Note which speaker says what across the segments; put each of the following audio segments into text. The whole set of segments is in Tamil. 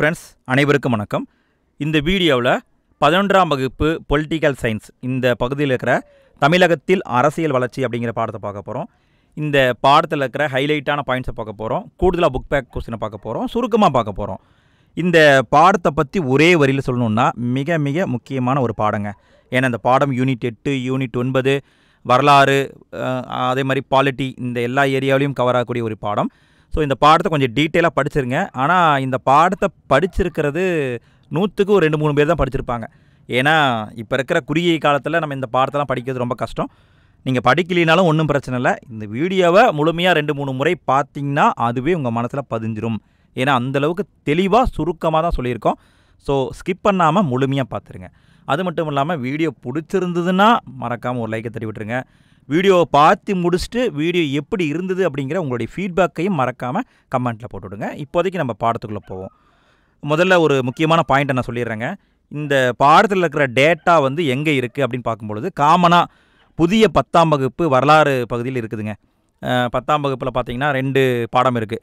Speaker 1: ஃப்ரெண்ட்ஸ் அனைவருக்கும் வணக்கம் இந்த வீடியோவில் பதினொன்றாம் வகுப்பு பொலிட்டிக்கல் சயின்ஸ் இந்த பகுதியில் இருக்கிற தமிழகத்தில் அரசியல் வளர்ச்சி அப்படிங்கிற பாடத்தை பார்க்க போகிறோம் இந்த பாடத்தில் இருக்கிற ஹைலைட்டான பாயிண்ட்ஸை பார்க்க போகிறோம் கூடுதலாக புக் பேக் கொஸ்டினை பார்க்க போகிறோம் சுருக்கமாக பார்க்க போகிறோம் இந்த பாடத்தை பற்றி ஒரே வரியில் சொல்லணுன்னா மிக மிக முக்கியமான ஒரு பாடங்க ஏன்னா இந்த பாடம் யூனிட் எட்டு யூனிட் ஒன்பது வரலாறு அதே மாதிரி பாலிட்டி இந்த எல்லா ஏரியாவிலையும் கவர் ஆகக்கூடிய ஒரு பாடம் ஸோ இந்த பாடத்தை கொஞ்சம் டீட்டெயிலாக படிச்சிருங்க ஆனால் இந்த பாடத்தை படிச்சிருக்கிறது நூற்றுக்கு ஒரு ரெண்டு மூணு பேர் தான் படிச்சிருப்பாங்க ஏன்னா இப்போ இருக்கிற குறுகிய காலத்தில் நம்ம இந்த பாடத்தெல்லாம் படிக்கிறது ரொம்ப கஷ்டம் நீங்கள் படிக்கலினாலும் ஒன்றும் பிரச்சனை இல்லை இந்த வீடியோவை முழுமையாக ரெண்டு மூணு முறை பார்த்தீங்கன்னா அதுவே உங்கள் மனசில் பதிஞ்சிரும் ஏன்னா அந்தளவுக்கு தெளிவாக சுருக்கமாக தான் சொல்லியிருக்கோம் ஸோ ஸ்கிப் பண்ணாமல் முழுமையாக பார்த்துருங்க அது மட்டும் இல்லாமல் வீடியோ பிடிச்சிருந்ததுன்னா மறக்காமல் ஒரு லைக்கை தட்டி விட்டுருங்க வீடியோவை பார்த்து முடிச்சுட்டு வீடியோ எப்படி இருந்தது அப்படிங்கிற உங்களுடைய ஃபீட்பேக்கையும் மறக்காமல் கமெண்ட்டில் போட்டுவிடுங்க இப்போதைக்கு நம்ம பாடத்துக்குள்ளே போவோம் முதல்ல ஒரு முக்கியமான பாயிண்ட்டை நான் சொல்லிடுறேங்க இந்த பாடத்தில் இருக்கிற டேட்டா வந்து எங்கே இருக்குது அப்படின்னு பார்க்கும்பொழுது காமனாக புதிய பத்தாம் வகுப்பு வரலாறு பகுதியில் இருக்குதுங்க பத்தாம் வகுப்பில் பார்த்திங்கன்னா ரெண்டு பாடம் இருக்குது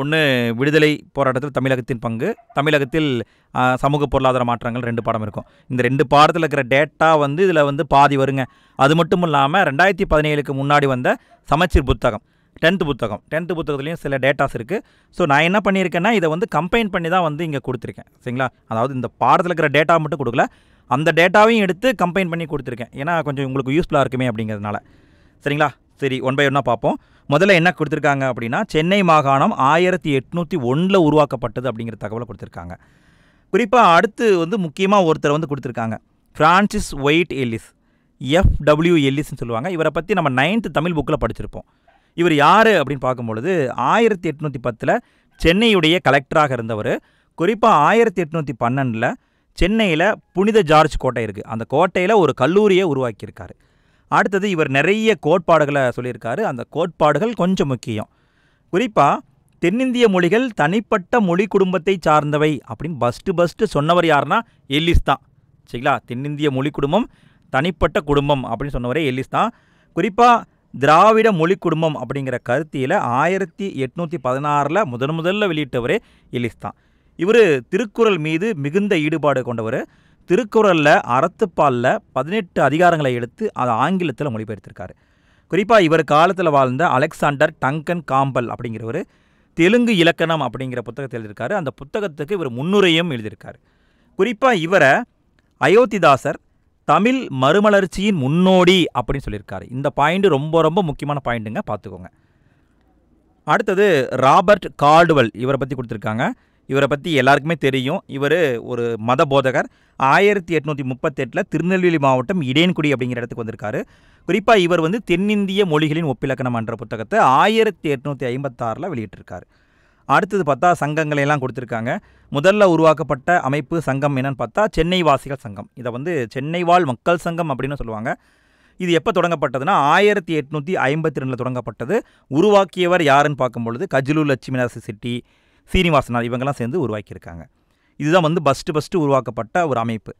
Speaker 1: ஒன்று விடுதலை போராட்டத்தில் தமிழகத்தின் பங்கு தமிழகத்தில் சமூக பொருளாதார மாற்றங்கள் ரெண்டு பாடம் இருக்கும் இந்த ரெண்டு பாடத்தில் இருக்கிற டேட்டா வந்து இதில் வந்து பாதி வருங்க அது மட்டும் இல்லாமல் ரெண்டாயிரத்தி பதினேழுக்கு முன்னாடி வந்த சமச்சீர் புத்தகம் டென்த்து புத்தகம் டென்த்து புத்தகத்துலேயும் சில டேட்டாஸ் இருக்குது ஸோ நான் என்ன பண்ணியிருக்கேன்னா இதை வந்து கம்பைன் பண்ணி தான் வந்து இங்கே கொடுத்துருக்கேன் சரிங்களா அதாவது இந்த பாடத்தில் இருக்கிற டேட்டா மட்டும் கொடுக்கல அந்த டேட்டாவையும் எடுத்து கம்பைன் பண்ணி கொடுத்துருக்கேன் ஏன்னா கொஞ்சம் உங்களுக்கு யூஸ்ஃபுல்லாக இருக்குமே அப்படிங்கிறதுனால சரிங்களா சரி ஒன் பை ஒன்றா பார்ப்போம் முதல்ல என்ன கொடுத்துருக்காங்க அப்படின்னா சென்னை மாகாணம் ஆயிரத்தி எட்நூற்றி ஒன்றில் உருவாக்கப்பட்டது அப்படிங்கிற தகவலை கொடுத்துருக்காங்க குறிப்பாக அடுத்து வந்து முக்கியமாக ஒருத்தர் வந்து கொடுத்துருக்காங்க Francis White Ellis F W எல்லிஸ்ன்னு சொல்லுவாங்க இவரை பற்றி நம்ம நைன்த்து தமிழ் புக்கில் படிச்சிருப்போம் இவர் யார் அப்படின்னு பார்க்கும்பொழுது ஆயிரத்தி எட்நூற்றி பத்தில் சென்னையுடைய கலெக்டராக இருந்தவர் குறிப்பாக ஆயிரத்தி எட்நூற்றி பன்னெண்டில் சென்னையில் புனித ஜார்ஜ் கோட்டை இருக்குது அந்த கோட்டையில் ஒரு கல்லூரியை உருவாக்கியிருக்காரு அடுத்தது இவர் நிறைய கோட்பாடுகளை சொல்லியிருக்காரு அந்த கோட்பாடுகள் கொஞ்சம் முக்கியம் குறிப்பாக தென்னிந்திய மொழிகள் தனிப்பட்ட மொழி குடும்பத்தை சார்ந்தவை அப்படின்னு பஸ்ட்டு பஸ்ட்டு சொன்னவர் யாருன்னா எல்லிஸ் தான் சரிங்களா தென்னிந்திய மொழி குடும்பம் தனிப்பட்ட குடும்பம் அப்படின்னு சொன்னவரே எல்லிஸ் தான் குறிப்பாக திராவிட மொழி குடும்பம் அப்படிங்கிற கருத்தியில் ஆயிரத்தி எட்நூற்றி பதினாறில் முதன் முதல்ல வெளியிட்டவரே எல்லிஸ் தான் இவர் திருக்குறள் மீது மிகுந்த ஈடுபாடு கொண்டவர் திருக்குறளில் அறத்துப்பாலில் பதினெட்டு அதிகாரங்களை எடுத்து அதை ஆங்கிலத்தில் மொழிபெயர்த்திருக்காரு குறிப்பாக இவர் காலத்தில் வாழ்ந்த அலெக்சாண்டர் டங்கன் காம்பல் அப்படிங்கிறவர் தெலுங்கு இலக்கணம் அப்படிங்கிற புத்தகத்தை எழுதியிருக்காரு அந்த புத்தகத்துக்கு இவர் முன்னுரையும் எழுதியிருக்காரு குறிப்பாக இவரை அயோத்திதாசர் தமிழ் மறுமலர்ச்சியின் முன்னோடி அப்படின்னு சொல்லியிருக்காரு இந்த பாயிண்ட்டு ரொம்ப ரொம்ப முக்கியமான பாயிண்ட்டுங்க பார்த்துக்கோங்க அடுத்தது ராபர்ட் கார்டுவல் இவரை பற்றி கொடுத்துருக்காங்க இவரை பற்றி எல்லாருக்குமே தெரியும் இவர் ஒரு மத போதகர் ஆயிரத்தி எட்நூற்றி முப்பத்தெட்டில் திருநெல்வேலி மாவட்டம் இடேன்குடி அப்படிங்கிற இடத்துக்கு வந்திருக்காரு குறிப்பாக இவர் வந்து தென்னிந்திய மொழிகளின் ஒப்பிலக்கணம் என்ற புத்தகத்தை ஆயிரத்தி எட்நூற்றி ஐம்பத்தாறில் வெளியிட்டிருக்காரு அடுத்தது பார்த்தா சங்கங்களையெல்லாம் கொடுத்துருக்காங்க முதல்ல உருவாக்கப்பட்ட அமைப்பு சங்கம் என்னன்னு பார்த்தா சென்னை வாசிகள் சங்கம் இதை வந்து சென்னை வாழ் மக்கள் சங்கம் அப்படின்னு சொல்லுவாங்க இது எப்போ தொடங்கப்பட்டதுன்னா ஆயிரத்தி எட்நூற்றி ஐம்பத்தி ரெண்டில் தொடங்கப்பட்டது உருவாக்கியவர் யாருன்னு பார்க்கும்பொழுது கஜிலு லட்சுமிநாச சிட்டி சீனிவாசனார் இவங்கெல்லாம் சேர்ந்து உருவாக்கியிருக்காங்க இதுதான் வந்து ஃபஸ்ட்டு ஃபஸ்ட்டு உருவாக்கப்பட்ட ஒரு அமைப்பு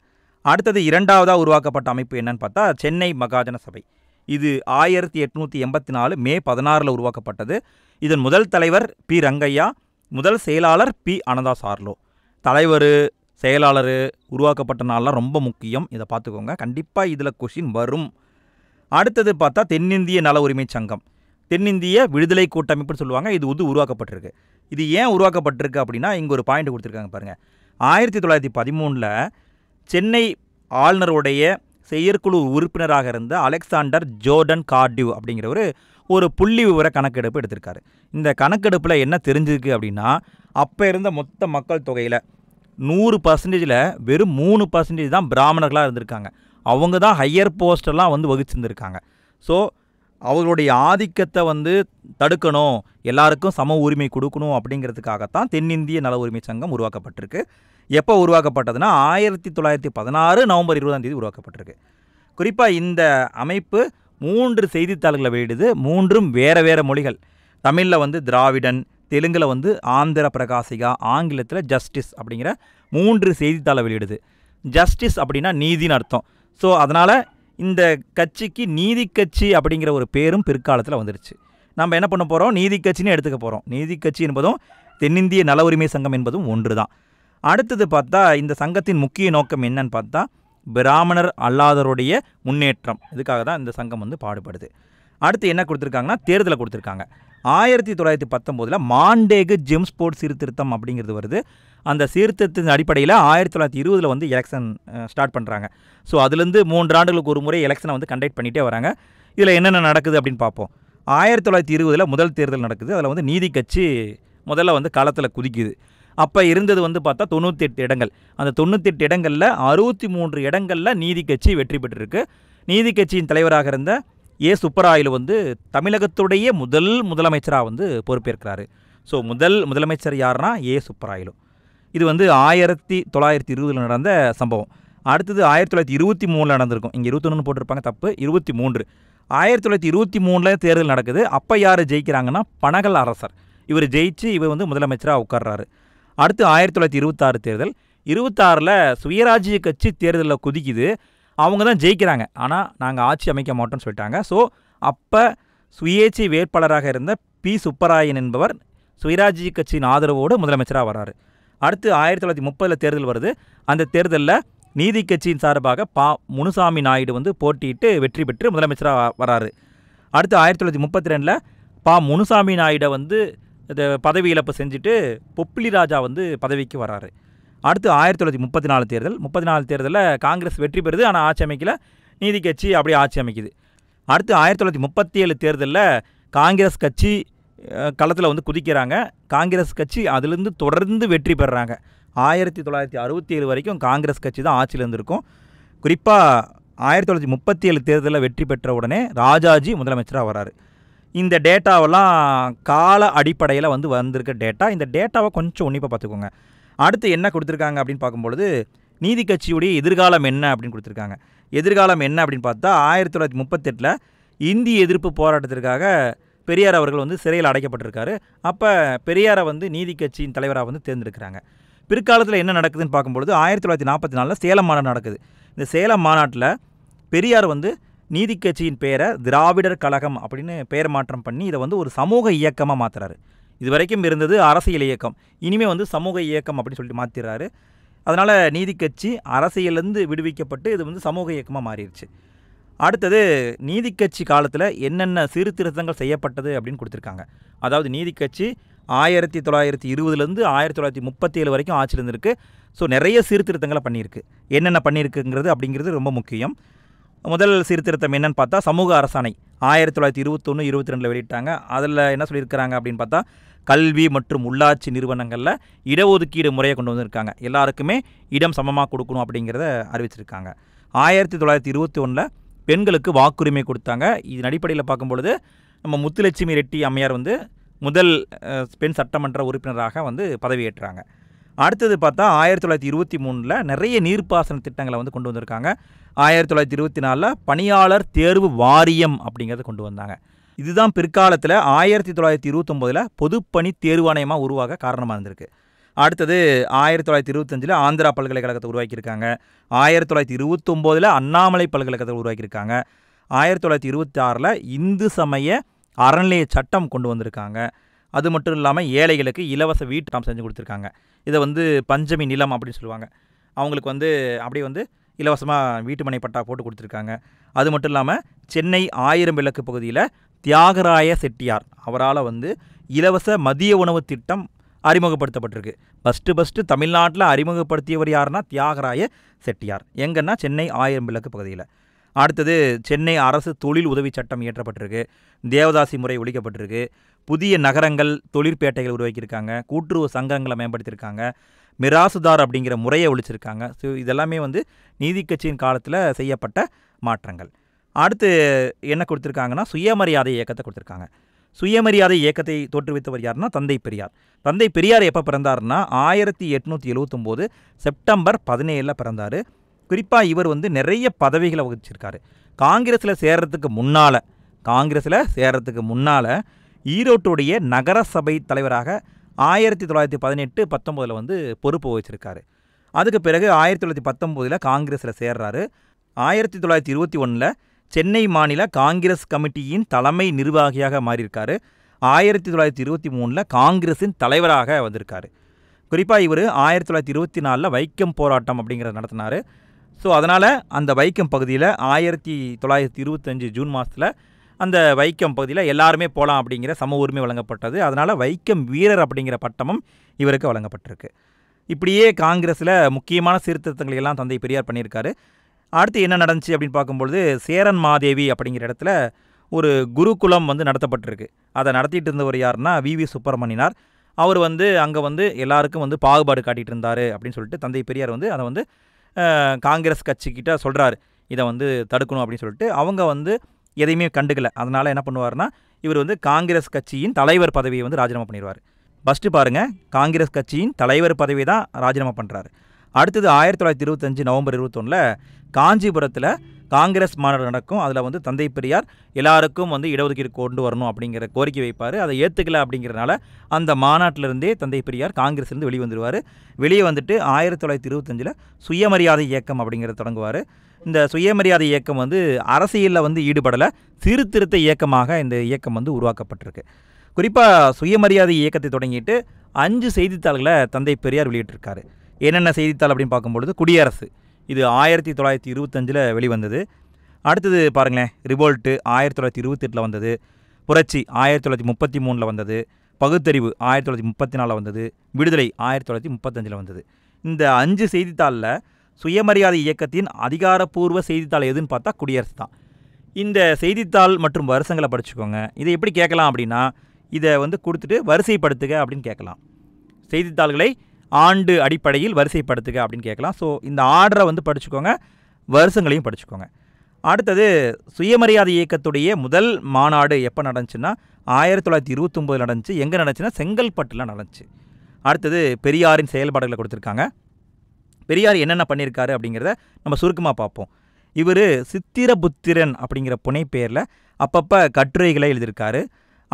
Speaker 1: அடுத்தது இரண்டாவதாக உருவாக்கப்பட்ட அமைப்பு என்னன்னு பார்த்தா சென்னை மகாஜன சபை இது ஆயிரத்தி எட்நூற்றி எண்பத்தி நாலு மே பதினாறில் உருவாக்கப்பட்டது இதன் முதல் தலைவர் பி ரங்கையா முதல் செயலாளர் பி அனந்தா சார்லோ தலைவர் செயலாளர் உருவாக்கப்பட்ட நாள்லாம் ரொம்ப முக்கியம் இதை பார்த்துக்கோங்க கண்டிப்பாக இதில் கொஷின் வரும் அடுத்தது பார்த்தா தென்னிந்திய நல உரிமை சங்கம் தென்னிந்திய விடுதலை கூட்டமைப்புன்னு சொல்லுவாங்க இது வந்து உருவாக்கப்பட்டிருக்கு இது ஏன் உருவாக்கப்பட்டிருக்கு அப்படின்னா இங்கே ஒரு பாயிண்ட் கொடுத்துருக்காங்க பாருங்கள் ஆயிரத்தி தொள்ளாயிரத்தி பதிமூணில் சென்னை ஆளுநருடைய செயற்குழு உறுப்பினராக இருந்த அலெக்சாண்டர் ஜோர்டன் கார்டியூ அப்படிங்கிறவர் ஒரு புள்ளி விவர கணக்கெடுப்பு எடுத்திருக்காரு இந்த கணக்கெடுப்பில் என்ன தெரிஞ்சிருக்கு அப்படின்னா அப்போ இருந்த மொத்த மக்கள் தொகையில் நூறு பர்சன்டேஜில் வெறும் மூணு பர்சன்டேஜ் தான் பிராமணர்களாக இருந்திருக்காங்க அவங்க தான் ஹையர் போஸ்டெல்லாம் வந்து வகிச்சிருந்துருக்காங்க ஸோ அவர்களுடைய ஆதிக்கத்தை வந்து தடுக்கணும் எல்லாருக்கும் சம உரிமை கொடுக்கணும் அப்படிங்கிறதுக்காகத்தான் தென்னிந்திய நல உரிமை சங்கம் உருவாக்கப்பட்டிருக்கு எப்போ உருவாக்கப்பட்டதுன்னா ஆயிரத்தி தொள்ளாயிரத்தி பதினாறு நவம்பர் இருபதாம் தேதி உருவாக்கப்பட்டிருக்கு குறிப்பாக இந்த அமைப்பு மூன்று செய்தித்தாள்களை வெளியிடுது மூன்றும் வேறு வேறு மொழிகள் தமிழில் வந்து திராவிடன் தெலுங்கில் வந்து ஆந்திர பிரகாசிகா ஆங்கிலத்தில் ஜஸ்டிஸ் அப்படிங்கிற மூன்று செய்தித்தாளை வெளியிடுது ஜஸ்டிஸ் அப்படின்னா நீதின்னு அர்த்தம் ஸோ அதனால் இந்த கட்சிக்கு நீதி கட்சி அப்படிங்கிற ஒரு பேரும் பிற்காலத்தில் வந்துருச்சு நம்ம என்ன பண்ண போகிறோம் நீதி கட்சின்னு எடுத்துக்க போகிறோம் நீதி கட்சி என்பதும் தென்னிந்திய நல உரிமை சங்கம் என்பதும் ஒன்று தான் அடுத்தது பார்த்தா இந்த சங்கத்தின் முக்கிய நோக்கம் என்னன்னு பார்த்தா பிராமணர் அல்லாதருடைய முன்னேற்றம் இதுக்காக தான் இந்த சங்கம் வந்து பாடுபடுது அடுத்து என்ன கொடுத்துருக்காங்கன்னா தேர்தலை கொடுத்துருக்காங்க ஆயிரத்தி தொள்ளாயிரத்தி பத்தொம்போதில் மாண்டேகு ஜிம் ஸ்போர்ட் சீர்திருத்தம் அப்படிங்கிறது வருது அந்த சீர்திருத்தத்தின் அடிப்படையில் ஆயிரத்தி தொள்ளாயிரத்தி இருபதில் வந்து எலெக்ஷன் ஸ்டார்ட் பண்ணுறாங்க ஸோ அதுலேருந்து மூன்று ஆண்டுகளுக்கு ஒரு முறை எலெக்ஷனை வந்து கண்டக்ட் பண்ணிகிட்டே வராங்க இதில் என்னென்ன நடக்குது அப்படின்னு பார்ப்போம் ஆயிரத்தி தொள்ளாயிரத்தி இருபதில் முதல் தேர்தல் நடக்குது அதில் வந்து நீதி கட்சி முதல்ல வந்து களத்தில் குதிக்குது அப்போ இருந்தது வந்து பார்த்தா எட்டு இடங்கள் அந்த தொண்ணூத்தெட்டு இடங்களில் அறுபத்தி மூன்று இடங்களில் நீதி கட்சி வெற்றி பெற்றிருக்கு நீதி கட்சியின் தலைவராக இருந்த ஏ சுப்பராயலு வந்து தமிழகத்துடைய முதல் முதலமைச்சராக வந்து பொறுப்பேற்கிறாரு ஸோ முதல் முதலமைச்சர் யாருன்னா ஏ சுப்பராயிலும் இது வந்து ஆயிரத்தி தொள்ளாயிரத்தி இருபதில் நடந்த சம்பவம் அடுத்தது ஆயிரத்தி தொள்ளாயிரத்தி இருபத்தி மூணில் நடந்திருக்கும் இங்கே ஒன்று போட்டிருப்பாங்க தப்பு இருபத்தி மூன்று ஆயிரத்தி தொள்ளாயிரத்தி இருபத்தி மூணில் தேர்தல் நடக்குது அப்போ யார் ஜெயிக்கிறாங்கன்னா பனகல் அரசர் இவர் ஜெயிச்சு இவர் வந்து முதலமைச்சராக உட்கார்றாரு அடுத்து ஆயிரத்தி தொள்ளாயிரத்தி இருபத்தாறு தேர்தல் இருபத்தாறில் சுயராஜ்ய கட்சி தேர்தலில் குதிக்குது அவங்க தான் ஜெயிக்கிறாங்க ஆனால் நாங்கள் ஆட்சி அமைக்க மாட்டோம்னு சொல்லிட்டாங்க ஸோ அப்போ சுயேட்சை வேட்பாளராக இருந்த பி சுப்பராயன் என்பவர் சுயராஜ்ய கட்சியின் ஆதரவோடு முதலமைச்சராக வராரு அடுத்து ஆயிரத்தி தொள்ளாயிரத்தி முப்பதில் தேர்தல் வருது அந்த தேர்தலில் நீதி கட்சியின் சார்பாக பா முனுசாமி நாயுடு வந்து போட்டியிட்டு வெற்றி பெற்று முதலமைச்சராக வராரு அடுத்து ஆயிரத்தி தொள்ளாயிரத்தி முப்பத்தி ரெண்டில் பா முனுசாமி நாயுடை வந்து பதவி இழப்பு செஞ்சுட்டு பொப்பிலி ராஜா வந்து பதவிக்கு வராரு அடுத்து ஆயிரத்தி தொள்ளாயிரத்தி முப்பத்தி நாலு தேர்தல் முப்பத்தி நாலு தேர்தலில் காங்கிரஸ் வெற்றி பெறுது ஆனால் ஆட்சி அமைக்கல நீதி கட்சி அப்படியே ஆட்சி அமைக்குது அடுத்து ஆயிரத்தி தொள்ளாயிரத்தி முப்பத்தி ஏழு தேர்தலில் காங்கிரஸ் கட்சி களத்தில் வந்து குதிக்கிறாங்க காங்கிரஸ் கட்சி அதுலேருந்து தொடர்ந்து வெற்றி பெறுறாங்க ஆயிரத்தி தொள்ளாயிரத்தி அறுபத்தி ஏழு வரைக்கும் காங்கிரஸ் கட்சி தான் ஆட்சியில் இருந்திருக்கும் குறிப்பாக ஆயிரத்தி தொள்ளாயிரத்தி முப்பத்தி ஏழு தேர்தலில் வெற்றி பெற்ற உடனே ராஜாஜி முதலமைச்சராக வராரு இந்த டேட்டாவெல்லாம் கால அடிப்படையில் வந்து வந்திருக்க டேட்டா இந்த டேட்டாவை கொஞ்சம் உன்னிப்பாக பார்த்துக்கோங்க அடுத்து என்ன கொடுத்துருக்காங்க அப்படின்னு பார்க்கும்பொழுது நீதி கட்சியுடைய எதிர்காலம் என்ன அப்படின்னு கொடுத்துருக்காங்க எதிர்காலம் என்ன அப்படின்னு பார்த்தா ஆயிரத்தி தொள்ளாயிரத்தி முப்பத்தெட்டில் இந்தி எதிர்ப்பு போராட்டத்திற்காக பெரியார் அவர்கள் வந்து சிறையில் அடைக்கப்பட்டிருக்காரு அப்போ பெரியாரை வந்து நீதி கட்சியின் தலைவராக வந்து தேர்ந்தெடுக்கிறாங்க பிற்காலத்தில் என்ன நடக்குதுன்னு பார்க்கும்பொழுது ஆயிரத்தி தொள்ளாயிரத்தி நாற்பத்தி நாலில் சேலம் மாநாடு நடக்குது இந்த சேலம் மாநாட்டில் பெரியார் வந்து நீதி கட்சியின் பெயரை திராவிடர் கழகம் அப்படின்னு பெயர் மாற்றம் பண்ணி இதை வந்து ஒரு சமூக இயக்கமாக மாற்றுறாரு இது வரைக்கும் இருந்தது அரசியல் இயக்கம் இனிமே வந்து சமூக இயக்கம் அப்படின்னு சொல்லிட்டு மாத்திடுறாரு அதனால் நீதி கட்சி அரசியலேருந்து விடுவிக்கப்பட்டு இது வந்து சமூக இயக்கமாக மாறிடுச்சு அடுத்தது நீதி கட்சி காலத்தில் என்னென்ன சீர்திருத்தங்கள் செய்யப்பட்டது அப்படின்னு கொடுத்துருக்காங்க அதாவது நீதி கட்சி ஆயிரத்தி தொள்ளாயிரத்தி இருபதுலேருந்து ஆயிரத்தி தொள்ளாயிரத்தி முப்பத்தி ஏழு வரைக்கும் ஆட்சி இருந்திருக்கு ஸோ நிறைய சீர்திருத்தங்களை பண்ணியிருக்கு என்னென்ன பண்ணியிருக்குங்கிறது அப்படிங்கிறது ரொம்ப முக்கியம் முதல் சீர்திருத்தம் என்னென்னு பார்த்தா சமூக அரசாணை ஆயிரத்தி தொள்ளாயிரத்தி இருபத்தொன்று இருபத்தி ரெண்டில் வெளியிட்டாங்க அதில் என்ன சொல்லியிருக்கிறாங்க அப்படின்னு பார்த்தா கல்வி மற்றும் உள்ளாட்சி நிறுவனங்களில் இடஒதுக்கீடு முறையை கொண்டு வந்திருக்காங்க எல்லாருக்குமே இடம் சமமாக கொடுக்கணும் அப்படிங்கிறத அறிவிச்சிருக்காங்க ஆயிரத்தி தொள்ளாயிரத்தி இருபத்தி ஒன்றில் பெண்களுக்கு வாக்குரிமை கொடுத்தாங்க இதன் அடிப்படையில் பார்க்கும்பொழுது நம்ம முத்துலட்சுமி ரெட்டி அம்மையார் வந்து முதல் பெண் சட்டமன்ற உறுப்பினராக வந்து பதவியேற்றாங்க அடுத்தது பார்த்தா ஆயிரத்தி தொள்ளாயிரத்தி இருபத்தி மூணில் நிறைய நீர்ப்பாசன திட்டங்களை வந்து கொண்டு வந்திருக்காங்க ஆயிரத்தி தொள்ளாயிரத்தி இருபத்தி நாலில் பணியாளர் தேர்வு வாரியம் அப்படிங்கிறத கொண்டு வந்தாங்க இதுதான் பிற்காலத்தில் ஆயிரத்தி தொள்ளாயிரத்தி இருபத்தொம்போதில் பொதுப்பணி தேர்வாணையமாக உருவாக காரணமாக இருந்திருக்கு அடுத்தது ஆயிரத்தி தொள்ளாயிரத்தி இருபத்தஞ்சில் ஆந்திரா பல்கலைக்கழகத்தை உருவாக்கியிருக்காங்க ஆயிரத்தி தொள்ளாயிரத்தி இருபத்தொம்போதில் அண்ணாமலை பல்கலைக்கழகத்தை உருவாக்கியிருக்காங்க ஆயிரத்தி தொள்ளாயிரத்தி இருபத்தி ஆறில் இந்து சமய அறநிலைய சட்டம் கொண்டு வந்திருக்காங்க அது மட்டும் இல்லாமல் ஏழைகளுக்கு இலவச வீட்டு நாம் செஞ்சு கொடுத்துருக்காங்க இதை வந்து பஞ்சமி நிலம் அப்படின்னு சொல்லுவாங்க அவங்களுக்கு வந்து அப்படியே வந்து இலவசமாக வீட்டு பட்டா போட்டு கொடுத்துருக்காங்க அது மட்டும் இல்லாமல் சென்னை ஆயிரம் விளக்கு பகுதியில் தியாகராய செட்டியார் அவரால் வந்து இலவச மதிய உணவு திட்டம் அறிமுகப்படுத்தப்பட்டிருக்கு ஃபஸ்ட்டு ஃபஸ்ட்டு தமிழ்நாட்டில் அறிமுகப்படுத்தியவர் யாருன்னா தியாகராய செட்டியார் எங்கன்னா சென்னை ஆயிரம் விளக்கு பகுதியில் அடுத்தது சென்னை அரசு தொழில் உதவி சட்டம் இயற்றப்பட்டிருக்கு தேவதாசி முறை ஒழிக்கப்பட்டிருக்கு புதிய நகரங்கள் தொழிற்பேட்டைகள் உருவாக்கியிருக்காங்க கூட்டுறவு சங்கங்களை மேம்படுத்தியிருக்காங்க மிராசுதார் அப்படிங்கிற முறையை ஒழிச்சிருக்காங்க ஸோ இதெல்லாமே வந்து நீதி கட்சியின் காலத்தில் செய்யப்பட்ட மாற்றங்கள் அடுத்து என்ன கொடுத்துருக்காங்கன்னா சுயமரியாதை இயக்கத்தை கொடுத்துருக்காங்க சுயமரியாதை இயக்கத்தை தோற்றுவித்தவர் யாருன்னா தந்தை பெரியார் தந்தை பெரியார் எப்போ பிறந்தார்னா ஆயிரத்தி எட்நூற்றி எழுவத்தொம்போது செப்டம்பர் பதினேழில் பிறந்தார் குறிப்பாக இவர் வந்து நிறைய பதவிகளை வகிச்சிருக்காரு காங்கிரஸில் சேர்கிறதுக்கு முன்னால் காங்கிரஸில் சேர்கிறதுக்கு முன்னால் ஈரோட்டுடைய நகர சபை தலைவராக ஆயிரத்தி தொள்ளாயிரத்தி பதினெட்டு பத்தொம்போதில் வந்து பொறுப்பு வகிச்சிருக்காரு அதுக்கு பிறகு ஆயிரத்தி தொள்ளாயிரத்தி பத்தொம்போதில் காங்கிரஸில் சேர்றாரு ஆயிரத்தி தொள்ளாயிரத்தி இருபத்தி ஒன்றில் சென்னை மாநில காங்கிரஸ் கமிட்டியின் தலைமை நிர்வாகியாக மாறியிருக்காரு ஆயிரத்தி தொள்ளாயிரத்தி இருபத்தி மூணில் காங்கிரஸின் தலைவராக வந்திருக்காரு குறிப்பாக இவர் ஆயிரத்தி தொள்ளாயிரத்தி இருபத்தி நாலில் வைக்கம் போராட்டம் அப்படிங்கிறத நடத்தினார் ஸோ அதனால் அந்த வைக்கம் பகுதியில் ஆயிரத்தி தொள்ளாயிரத்தி இருபத்தஞ்சு ஜூன் மாதத்தில் அந்த வைக்கம் பகுதியில் எல்லாருமே போகலாம் அப்படிங்கிற சம உரிமை வழங்கப்பட்டது அதனால் வைக்கம் வீரர் அப்படிங்கிற பட்டமும் இவருக்கு வழங்கப்பட்டிருக்கு இப்படியே காங்கிரஸில் முக்கியமான சீர்திருத்தங்களை எல்லாம் தந்தை பெரியார் பண்ணியிருக்காரு அடுத்து என்ன நடந்துச்சு அப்படின்னு பார்க்கும்பொழுது சேரன் மாதேவி அப்படிங்கிற இடத்துல ஒரு குருகுலம் வந்து நடத்தப்பட்டிருக்கு அதை நடத்திட்டு இருந்தவர் யாருன்னா வி வி சுப்பிரமணியனார் அவர் வந்து அங்கே வந்து எல்லாருக்கும் வந்து பாகுபாடு காட்டிகிட்டு இருந்தார் அப்படின்னு சொல்லிட்டு தந்தை பெரியார் வந்து அதை வந்து காங்கிரஸ் கட்சிக்கிட்ட சொல்கிறாரு இதை வந்து தடுக்கணும் அப்படின்னு சொல்லிட்டு அவங்க வந்து எதையுமே கண்டுக்கல அதனால் என்ன பண்ணுவார்னா இவர் வந்து காங்கிரஸ் கட்சியின் தலைவர் பதவியை வந்து ராஜினாமா பண்ணிடுவார் ஃபஸ்ட்டு பாருங்கள் காங்கிரஸ் கட்சியின் தலைவர் பதவி தான் ராஜினாமா பண்ணுறாரு அடுத்தது ஆயிரத்தி தொள்ளாயிரத்தி இருபத்தஞ்சு நவம்பர் இருபத்தொன்னில் காஞ்சிபுரத்தில் காங்கிரஸ் மாநாடு நடக்கும் அதில் வந்து தந்தை பெரியார் எல்லாருக்கும் வந்து இடஒதுக்கீடு கொண்டு வரணும் அப்படிங்கிற கோரிக்கை வைப்பார் அதை ஏற்றுக்கல அப்படிங்கிறனால அந்த மாநாட்டிலிருந்தே தந்தை பெரியார் காங்கிரஸ்லேருந்து வெளியே வந்துடுவார் வெளியே வந்துட்டு ஆயிரத்தி தொள்ளாயிரத்தி இருபத்தஞ்சில் சுயமரியாதை இயக்கம் அப்படிங்கிறத தொடங்குவார் இந்த சுயமரியாதை இயக்கம் வந்து அரசியலில் வந்து ஈடுபடலை சீர்திருத்த இயக்கமாக இந்த இயக்கம் வந்து உருவாக்கப்பட்டிருக்கு குறிப்பாக சுயமரியாதை இயக்கத்தை தொடங்கிட்டு அஞ்சு செய்தித்தாள்களை தந்தை பெரியார் வெளியிட்டிருக்காரு என்னென்ன செய்தித்தாள் அப்படின்னு பார்க்கும்பொழுது குடியரசு இது ஆயிரத்தி தொள்ளாயிரத்தி இருபத்தஞ்சில் வெளிவந்தது அடுத்தது பாருங்களேன் ரிவோல்ட்டு ஆயிரத்தி தொள்ளாயிரத்தி இருபத்தெட்டில் வந்தது புரட்சி ஆயிரத்தி தொள்ளாயிரத்தி முப்பத்தி மூணில் வந்தது பகுத்தறிவு ஆயிரத்தி தொள்ளாயிரத்தி முப்பத்தி நாலில் வந்தது விடுதலை ஆயிரத்தி தொள்ளாயிரத்தி முப்பத்தஞ்சில் வந்தது இந்த அஞ்சு செய்தித்தாளில் சுயமரியாதை இயக்கத்தின் அதிகாரப்பூர்வ செய்தித்தாள் எதுன்னு பார்த்தா குடியரசு தான் இந்த செய்தித்தாள் மற்றும் வருஷங்களை படிச்சுக்கோங்க இதை எப்படி கேட்கலாம் அப்படின்னா இதை வந்து கொடுத்துட்டு வரிசைப்படுத்துக அப்படின்னு கேட்கலாம் செய்தித்தாள்களை ஆண்டு அடிப்படையில் வரிசைப்படுத்துக அப்படின்னு கேட்கலாம் ஸோ இந்த ஆர்டரை வந்து படிச்சுக்கோங்க வருஷங்களையும் படிச்சுக்கோங்க அடுத்தது சுயமரியாதை இயக்கத்துடைய முதல் மாநாடு எப்போ நடந்துச்சுன்னா ஆயிரத்தி தொள்ளாயிரத்தி இருபத்தொம்போதில் நடந்துச்சு எங்கே நடந்துச்சுன்னா செங்கல்பட்டில் நடந்துச்சு அடுத்தது பெரியாரின் செயல்பாடுகளை கொடுத்துருக்காங்க பெரியார் என்னென்ன பண்ணியிருக்காரு அப்படிங்கிறத நம்ம சுருக்கமாக பார்ப்போம் இவர் சித்திரபுத்திரன் அப்படிங்கிற புனைப்பெயரில் அப்பப்போ கட்டுரைகளை எழுதியிருக்காரு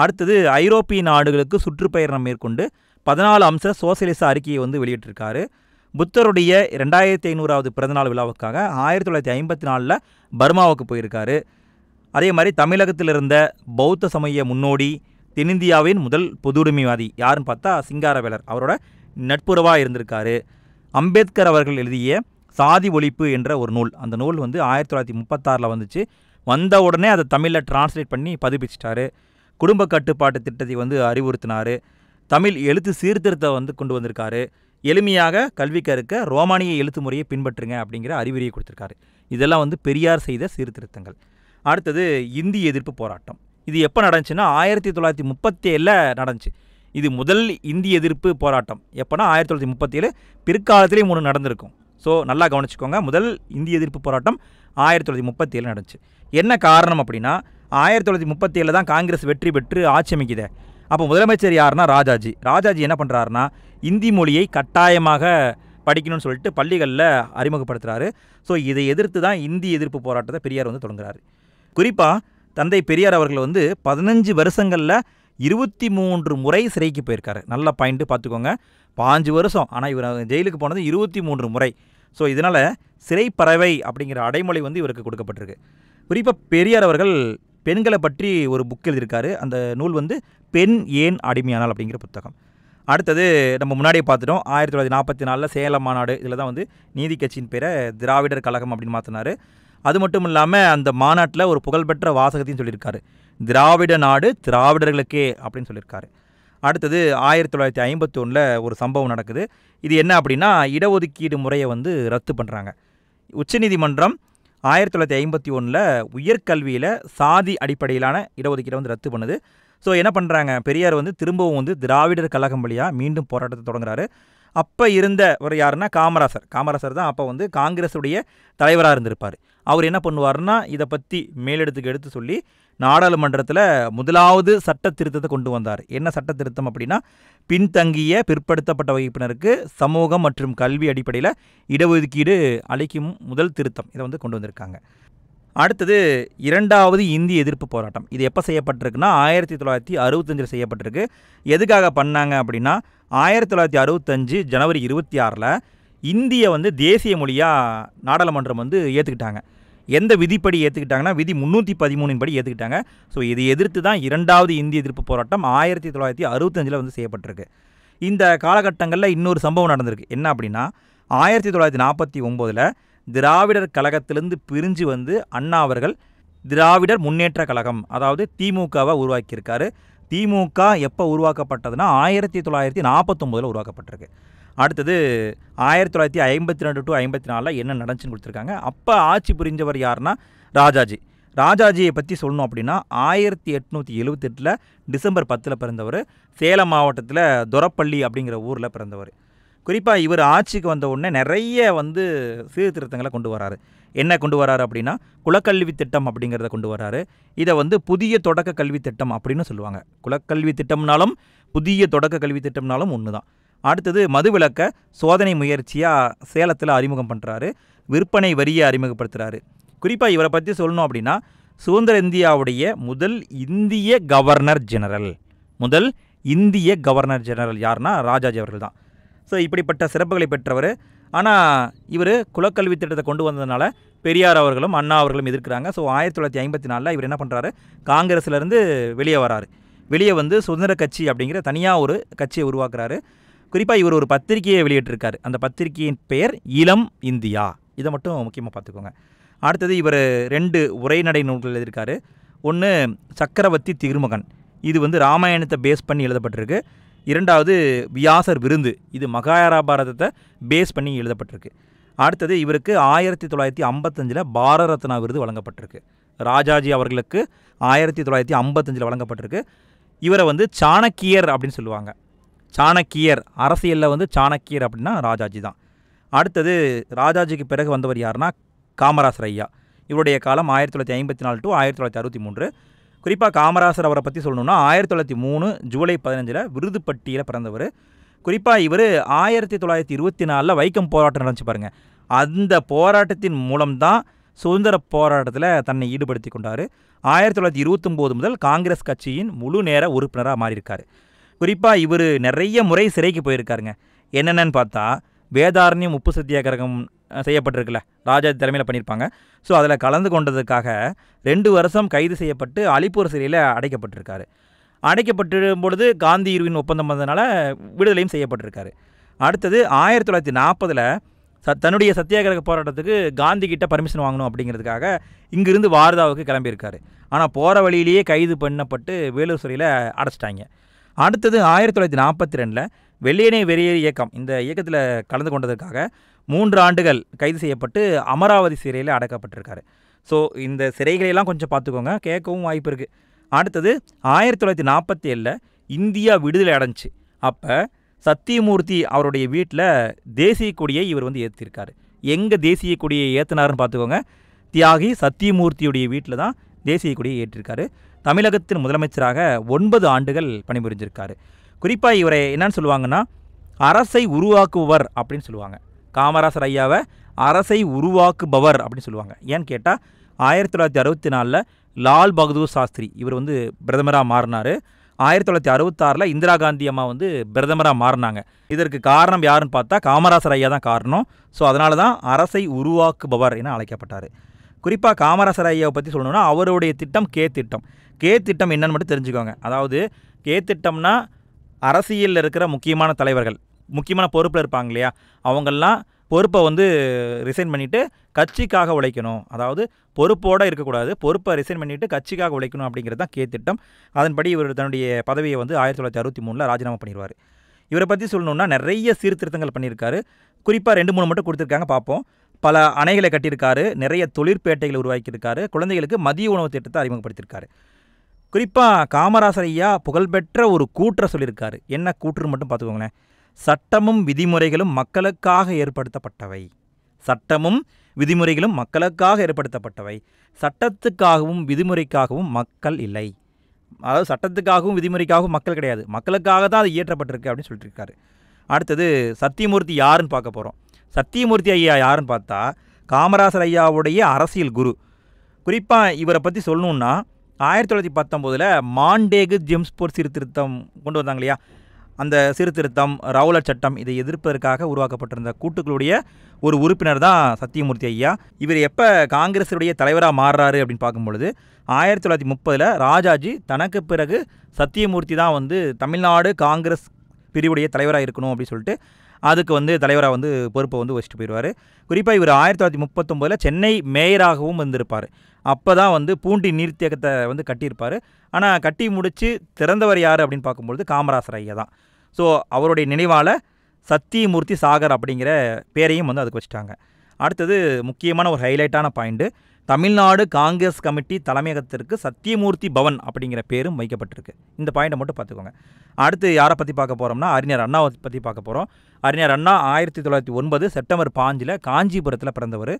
Speaker 1: அடுத்தது ஐரோப்பிய நாடுகளுக்கு சுற்றுப்பயணம் மேற்கொண்டு பதினாலு அம்ச சோசியலிச அறிக்கையை வந்து வெளியிட்டிருக்காரு புத்தருடைய ரெண்டாயிரத்தி ஐநூறாவது பிறந்தநாள் விழாவுக்காக ஆயிரத்தி தொள்ளாயிரத்தி ஐம்பத்தி நாலில் பர்மாவுக்கு போயிருக்காரு அதே மாதிரி தமிழகத்தில் இருந்த பௌத்த சமய முன்னோடி தென்னிந்தியாவின் முதல் பொது உரிமைவாதி யாருன்னு பார்த்தா சிங்காரவேலர் அவரோட நட்புறவாக இருந்திருக்காரு அம்பேத்கர் அவர்கள் எழுதிய சாதி ஒழிப்பு என்ற ஒரு நூல் அந்த நூல் வந்து ஆயிரத்தி தொள்ளாயிரத்தி முப்பத்தாறில் வந்துச்சு வந்த உடனே அதை தமிழில் டிரான்ஸ்லேட் பண்ணி பதிப்பிச்சிட்டாரு குடும்ப கட்டுப்பாட்டு திட்டத்தை வந்து அறிவுறுத்தினார் தமிழ் எழுத்து சீர்திருத்தம் வந்து கொண்டு வந்திருக்காரு எளிமையாக கல்வி கற்க ரோமானிய எழுத்து முறையை பின்பற்றுங்க அப்படிங்கிற அறிவுரையை கொடுத்துருக்காரு இதெல்லாம் வந்து பெரியார் செய்த சீர்திருத்தங்கள் அடுத்தது இந்தி எதிர்ப்பு போராட்டம் இது எப்போ நடந்துச்சுன்னா ஆயிரத்தி தொள்ளாயிரத்தி முப்பத்தேழில் நடந்துச்சு இது முதல் இந்தி எதிர்ப்பு போராட்டம் எப்போனா ஆயிரத்தி தொள்ளாயிரத்தி முப்பத்தேழு பிற்காலத்திலேயும் ஒன்று நடந்திருக்கும் ஸோ நல்லா கவனிச்சுக்கோங்க முதல் இந்திய எதிர்ப்பு போராட்டம் ஆயிரத்தி தொள்ளாயிரத்தி முப்பத்தேழு நடந்துச்சு என்ன காரணம் அப்படின்னா ஆயிரத்தி தொள்ளாயிரத்தி முப்பத்தேழில் தான் காங்கிரஸ் வெற்றி பெற்று ஆட்சி அமைக்குது அப்போ முதலமைச்சர் யாருன்னா ராஜாஜி ராஜாஜி என்ன பண்ணுறாருனா இந்தி மொழியை கட்டாயமாக படிக்கணும்னு சொல்லிட்டு பள்ளிகளில் அறிமுகப்படுத்துகிறாரு ஸோ இதை எதிர்த்து தான் இந்தி எதிர்ப்பு போராட்டத்தை பெரியார் வந்து தொடங்குறாரு குறிப்பாக தந்தை பெரியார் அவர்கள் வந்து பதினஞ்சு வருஷங்களில் இருபத்தி மூன்று முறை சிறைக்கு போயிருக்காரு நல்ல பாயிண்ட்டு பார்த்துக்கோங்க பாஞ்சு வருஷம் ஆனால் இவர் ஜெயிலுக்கு போனது இருபத்தி மூன்று முறை ஸோ இதனால் சிறைப்பறவை அப்படிங்கிற அடைமொழி வந்து இவருக்கு கொடுக்கப்பட்டிருக்கு குறிப்பாக பெரியார் அவர்கள் பெண்களை பற்றி ஒரு புக் எழுதியிருக்காரு அந்த நூல் வந்து பெண் ஏன் அடிமையானால் அப்படிங்கிற புத்தகம் அடுத்தது நம்ம முன்னாடியே பார்த்துட்டோம் ஆயிரத்தி தொள்ளாயிரத்தி நாற்பத்தி நாலில் சேலம் மாநாடு இதில் தான் வந்து நீதி கட்சியின் பேரை திராவிடர் கழகம் அப்படின்னு மாற்றினார் அது மட்டும் இல்லாமல் அந்த மாநாட்டில் ஒரு புகழ்பெற்ற வாசகத்தையும் சொல்லியிருக்காரு திராவிட நாடு திராவிடர்களுக்கே அப்படின்னு சொல்லியிருக்காரு அடுத்தது ஆயிரத்தி தொள்ளாயிரத்தி ஒன்றில் ஒரு சம்பவம் நடக்குது இது என்ன அப்படின்னா இடஒதுக்கீடு முறையை வந்து ரத்து பண்ணுறாங்க உச்சநீதிமன்றம் ஆயிரத்தி தொள்ளாயிரத்தி ஐம்பத்தி ஒன்றில் உயர்கல்வியில் சாதி அடிப்படையிலான இடஒதுக்கீடு வந்து ரத்து பண்ணுது ஸோ என்ன பண்ணுறாங்க பெரியார் வந்து திரும்பவும் வந்து திராவிடர் கழகம் வழியாக மீண்டும் போராட்டத்தை தொடங்குறாரு அப்போ இருந்த ஒரு யாருன்னா காமராசர் காமராசர் தான் அப்போ வந்து காங்கிரஸுடைய தலைவராக இருந்திருப்பார் அவர் என்ன பண்ணுவார்னா இதை பற்றி மேலெடுத்துக்கு எடுத்து சொல்லி நாடாளுமன்றத்தில் முதலாவது சட்ட திருத்தத்தை கொண்டு வந்தார் என்ன சட்ட திருத்தம் அப்படின்னா பின்தங்கிய பிற்படுத்தப்பட்ட வகுப்பினருக்கு சமூகம் மற்றும் கல்வி அடிப்படையில் இடஒதுக்கீடு அளிக்கும் முதல் திருத்தம் இதை வந்து கொண்டு வந்திருக்காங்க அடுத்தது இரண்டாவது இந்தி எதிர்ப்பு போராட்டம் இது எப்போ செய்யப்பட்டிருக்குன்னா ஆயிரத்தி தொள்ளாயிரத்தி அறுபத்தஞ்சில் செய்யப்பட்டிருக்கு எதுக்காக பண்ணாங்க அப்படின்னா ஆயிரத்தி தொள்ளாயிரத்தி அறுபத்தஞ்சு ஜனவரி இருபத்தி ஆறில் இந்தியை வந்து தேசிய மொழியாக நாடாளுமன்றம் வந்து ஏற்றுக்கிட்டாங்க எந்த விதிப்படி ஏற்றுக்கிட்டாங்கன்னா விதி முந்நூற்றி பதிமூணின் படி ஏற்றுக்கிட்டாங்க ஸோ இதை எதிர்த்து தான் இரண்டாவது இந்திய எதிர்ப்பு போராட்டம் ஆயிரத்தி தொள்ளாயிரத்தி அறுபத்தஞ்சில் வந்து செய்யப்பட்டிருக்கு இந்த காலகட்டங்களில் இன்னொரு சம்பவம் நடந்திருக்கு என்ன அப்படின்னா ஆயிரத்தி தொள்ளாயிரத்தி நாற்பத்தி ஒம்போதில் திராவிடர் கழகத்திலிருந்து பிரிஞ்சு வந்து அண்ணா அவர்கள் திராவிடர் முன்னேற்ற கழகம் அதாவது திமுகவை உருவாக்கியிருக்காரு திமுக எப்போ உருவாக்கப்பட்டதுன்னா ஆயிரத்தி தொள்ளாயிரத்தி நாற்பத்தொம்போதில் உருவாக்கப்பட்டிருக்கு அடுத்தது ஆயிரத்தி தொள்ளாயிரத்தி ஐம்பத்தி ரெண்டு டு ஐம்பத்தி நாலில் என்ன நடந்துச்சுன்னு கொடுத்துருக்காங்க அப்போ ஆட்சி புரிஞ்சவர் யாருன்னா ராஜாஜி ராஜாஜியை பற்றி சொல்லணும் அப்படின்னா ஆயிரத்தி எட்நூற்றி எழுவத்தெட்டில் டிசம்பர் பத்தில் பிறந்தவர் சேலம் மாவட்டத்தில் துரப்பள்ளி அப்படிங்கிற ஊரில் பிறந்தவர் குறிப்பாக இவர் ஆட்சிக்கு வந்த உடனே நிறைய வந்து சீர்திருத்தங்களை கொண்டு வராரு என்ன கொண்டு வராரு அப்படின்னா குலக்கல்வி திட்டம் அப்படிங்கிறத கொண்டு வராரு இதை வந்து புதிய தொடக்க கல்வி திட்டம் அப்படின்னு சொல்லுவாங்க குலக்கல்வி திட்டம்னாலும் புதிய தொடக்க கல்வி திட்டம்னாலும் ஒன்று தான் அடுத்தது மதுவிலக்க சோதனை முயற்சியாக சேலத்தில் அறிமுகம் பண்ணுறாரு விற்பனை வரியை அறிமுகப்படுத்துகிறாரு குறிப்பாக இவரை பற்றி சொல்லணும் அப்படின்னா சுதந்திர இந்தியாவுடைய முதல் இந்திய கவர்னர் ஜெனரல் முதல் இந்திய கவர்னர் ஜெனரல் யாருன்னா ராஜாஜி அவர்கள் தான் ஸோ இப்படிப்பட்ட சிறப்புகளை பெற்றவர் ஆனால் இவர் குலக்கல்வி திட்டத்தை கொண்டு வந்ததுனால பெரியார் அவர்களும் அண்ணா அவர்களும் எதிர்க்கிறாங்க ஸோ ஆயிரத்தி தொள்ளாயிரத்தி ஐம்பத்தி நாலில் இவர் என்ன பண்ணுறாரு காங்கிரஸ்லேருந்து வெளியே வராரு வெளியே வந்து சுதந்திர கட்சி அப்படிங்கிற தனியாக ஒரு கட்சியை உருவாக்குறாரு குறிப்பாக இவர் ஒரு பத்திரிகையை வெளியிட்டிருக்கார் அந்த பத்திரிகையின் பெயர் இளம் இந்தியா இதை மட்டும் முக்கியமாக பார்த்துக்கோங்க அடுத்தது இவர் ரெண்டு உரைநடை நூல்கள் எழுதியிருக்காரு ஒன்று சக்கரவர்த்தி திருமகன் இது வந்து ராமாயணத்தை பேஸ் பண்ணி எழுதப்பட்டிருக்கு இரண்டாவது வியாசர் விருந்து இது மகாராபாரதத்தை பேஸ் பண்ணி எழுதப்பட்டிருக்கு அடுத்தது இவருக்கு ஆயிரத்தி தொள்ளாயிரத்தி ஐம்பத்தஞ்சில் பாரத ரத்னா விருது வழங்கப்பட்டிருக்கு ராஜாஜி அவர்களுக்கு ஆயிரத்தி தொள்ளாயிரத்தி ஐம்பத்தஞ்சில் வழங்கப்பட்டிருக்கு இவரை வந்து சாணக்கியர் அப்படின்னு சொல்லுவாங்க சாணக்கியர் அரசியலில் வந்து சாணக்கியர் அப்படின்னா ராஜாஜி தான் அடுத்தது ராஜாஜிக்கு பிறகு வந்தவர் யாருன்னா காமராசர் ஐயா இவருடைய காலம் ஆயிரத்தி தொள்ளாயிரத்தி ஐம்பத்தி நாலு டு ஆயிரத்தி தொள்ளாயிரத்தி அறுபத்தி மூன்று குறிப்பாக காமராசர் அவரை பற்றி சொல்லணும்னா ஆயிரத்தி தொள்ளாயிரத்தி மூணு ஜூலை பதினஞ்சில் விருதுப்பட்டியில் பிறந்தவர் குறிப்பாக இவர் ஆயிரத்தி தொள்ளாயிரத்தி இருபத்தி நாலில் வைக்கம் போராட்டம் நடந்துச்சு பாருங்கள் அந்த போராட்டத்தின் மூலம்தான் சுதந்திர போராட்டத்தில் தன்னை ஈடுபடுத்தி கொண்டார் ஆயிரத்தி தொள்ளாயிரத்தி இருபத்தொம்போது முதல் காங்கிரஸ் கட்சியின் முழு நேர உறுப்பினராக மாறியிருக்கார் குறிப்பாக இவர் நிறைய முறை சிறைக்கு போயிருக்காருங்க என்னென்னு பார்த்தா வேதாரண்யம் உப்பு சத்தியாகிரகம் செய்யப்பட்டிருக்குல்ல ராஜா தலைமையில் பண்ணியிருப்பாங்க ஸோ அதில் கலந்து கொண்டதுக்காக ரெண்டு வருஷம் கைது செய்யப்பட்டு அலிப்பூர் சிறையில் அடைக்கப்பட்டிருக்காரு அடைக்கப்பட்டிருக்கும் பொழுது காந்தி இருவின் ஒப்பந்தம் வந்ததுனால விடுதலையும் செய்யப்பட்டிருக்காரு அடுத்தது ஆயிரத்தி தொள்ளாயிரத்தி நாற்பதில் ச தன்னுடைய சத்தியாகிரக போராட்டத்துக்கு காந்தி கிட்ட பர்மிஷன் வாங்கணும் அப்படிங்கிறதுக்காக இங்கிருந்து வாரதாவுக்கு கிளம்பியிருக்காரு ஆனால் போகிற வழியிலேயே கைது பண்ணப்பட்டு வேலூர் சிறையில் அடைச்சிட்டாங்க அடுத்தது ஆயிரத்தி தொள்ளாயிரத்தி நாற்பத்தி ரெண்டில் வெள்ளியனை வெறியேறு இயக்கம் இந்த இயக்கத்தில் கலந்து கொண்டதற்காக மூன்று ஆண்டுகள் கைது செய்யப்பட்டு அமராவதி சிறையில் அடக்கப்பட்டிருக்காரு ஸோ இந்த சிறைகளையெல்லாம் கொஞ்சம் பார்த்துக்கோங்க கேட்கவும் வாய்ப்பு இருக்குது அடுத்தது ஆயிரத்தி தொள்ளாயிரத்தி நாற்பத்தி ஏழில் இந்தியா விடுதலை அடைஞ்சி அப்போ சத்தியமூர்த்தி அவருடைய வீட்டில் தேசிய கொடியை இவர் வந்து ஏற்றிருக்காரு எங்கே தேசிய கொடியை ஏற்றினாருன்னு பார்த்துக்கோங்க தியாகி சத்தியமூர்த்தியுடைய வீட்டில் தான் தேசிய கொடியை ஏற்றிருக்காரு தமிழகத்தின் முதலமைச்சராக ஒன்பது ஆண்டுகள் பணிபுரிஞ்சிருக்காரு குறிப்பாக இவரை என்னன்னு சொல்லுவாங்கன்னா அரசை உருவாக்குபவர் அப்படின்னு சொல்லுவாங்க காமராசர் ஐயாவை அரசை உருவாக்குபவர் அப்படின்னு சொல்லுவாங்க ஏன்னு கேட்டால் ஆயிரத்தி தொள்ளாயிரத்தி அறுபத்தி நாலில் லால் பகதூர் சாஸ்திரி இவர் வந்து பிரதமராக மாறினார் ஆயிரத்தி தொள்ளாயிரத்தி அறுபத்தாறில் இந்திரா காந்தி அம்மா வந்து பிரதமராக மாறினாங்க இதற்கு காரணம் யாருன்னு பார்த்தா காமராசர் ஐயா தான் காரணம் ஸோ அதனால தான் அரசை உருவாக்குபவர் என அழைக்கப்பட்டார் குறிப்பாக காமராசர் ஐயாவை பற்றி சொல்லணும்னா அவருடைய திட்டம் கே திட்டம் கே திட்டம் என்னன்னு மட்டும் தெரிஞ்சுக்கோங்க அதாவது கே திட்டம்னா அரசியலில் இருக்கிற முக்கியமான தலைவர்கள் முக்கியமான பொறுப்பில் இருப்பாங்க இல்லையா அவங்கெல்லாம் பொறுப்பை வந்து ரிசைன் பண்ணிவிட்டு கட்சிக்காக உழைக்கணும் அதாவது பொறுப்போடு இருக்கக்கூடாது பொறுப்பை ரிசைன் பண்ணிவிட்டு கட்சிக்காக உழைக்கணும் அப்படிங்கிறது தான் கே திட்டம் அதன்படி இவர் தன்னுடைய பதவியை வந்து ஆயிரத்தி தொள்ளாயிரத்தி அறுபத்தி மூணில் ராஜினாமா பண்ணிடுவார் இவரை பற்றி சொல்லணுன்னா நிறைய சீர்திருத்தங்கள் பண்ணியிருக்காரு குறிப்பாக ரெண்டு மூணு மட்டும் கொடுத்துருக்காங்க பார்ப்போம் பல அணைகளை கட்டியிருக்காரு நிறைய தொழிற்பேட்டைகளை உருவாக்கியிருக்காரு குழந்தைகளுக்கு மதிய உணவு திட்டத்தை அறிமுகப்படுத்தியிருக்காரு குறிப்பாக காமராசர் ஐயா புகழ்பெற்ற ஒரு கூற்றை சொல்லியிருக்காரு என்ன கூற்றுன்னு மட்டும் பார்த்துக்கோங்களேன் சட்டமும் விதிமுறைகளும் மக்களுக்காக ஏற்படுத்தப்பட்டவை சட்டமும் விதிமுறைகளும் மக்களுக்காக ஏற்படுத்தப்பட்டவை சட்டத்துக்காகவும் விதிமுறைக்காகவும் மக்கள் இல்லை அதாவது சட்டத்துக்காகவும் விதிமுறைக்காகவும் மக்கள் கிடையாது மக்களுக்காக தான் அது இயற்றப்பட்டிருக்கு அப்படின்னு சொல்லிட்டு அடுத்தது சத்தியமூர்த்தி யாருன்னு பார்க்க போகிறோம் சத்தியமூர்த்தி ஐயா யாருன்னு பார்த்தா காமராசர் ஐயாவுடைய அரசியல் குரு குறிப்பாக இவரை பற்றி சொல்லணுன்னா ஆயிரத்தி தொள்ளாயிரத்தி பத்தொம்போதில் மாண்டேகு ஜெம்ஸ்போர் சீர்திருத்தம் கொண்டு வந்தாங்க இல்லையா அந்த சீர்திருத்தம் ரவுலட் சட்டம் இதை எதிர்ப்பதற்காக உருவாக்கப்பட்டிருந்த கூட்டுக்களுடைய ஒரு உறுப்பினர் தான் சத்தியமூர்த்தி ஐயா இவர் எப்போ காங்கிரஸுடைய தலைவராக மாறுறாரு அப்படின்னு பார்க்கும்பொழுது ஆயிரத்தி தொள்ளாயிரத்தி முப்பதில் ராஜாஜி தனக்கு பிறகு சத்தியமூர்த்தி தான் வந்து தமிழ்நாடு காங்கிரஸ் பிரிவுடைய தலைவராக இருக்கணும் அப்படின்னு சொல்லிட்டு அதுக்கு வந்து தலைவராக வந்து பொறுப்பை வந்து வச்சுட்டு போயிடுவார் குறிப்பாக இவர் ஆயிரத்தி தொள்ளாயிரத்தி முப்பத்தொம்போதில் சென்னை மேயராகவும் வந்திருப்பார் அப்போ தான் வந்து பூண்டி நீர்த்தேக்கத்தை வந்து கட்டியிருப்பார் ஆனால் கட்டி முடித்து திறந்தவர் யார் அப்படின்னு பார்க்கும்பொழுது காமராசர் ஐயா தான் ஸோ அவருடைய நினைவால் சத்தியமூர்த்தி சாகர் அப்படிங்கிற பேரையும் வந்து அதுக்கு வச்சுட்டாங்க அடுத்தது முக்கியமான ஒரு ஹைலைட்டான பாயிண்ட்டு தமிழ்நாடு காங்கிரஸ் கமிட்டி தலைமையகத்திற்கு சத்தியமூர்த்தி பவன் அப்படிங்கிற பேரும் வைக்கப்பட்டிருக்கு இந்த பாயிண்ட்டை மட்டும் பார்த்துக்கோங்க அடுத்து யாரை பற்றி பார்க்க போகிறோம்னா அறிஞர் அண்ணாவை பற்றி பார்க்க போகிறோம் அறிஞர் அண்ணா ஆயிரத்தி தொள்ளாயிரத்தி ஒன்பது செப்டம்பர் பாஞ்சில் காஞ்சிபுரத்தில் பிறந்தவர்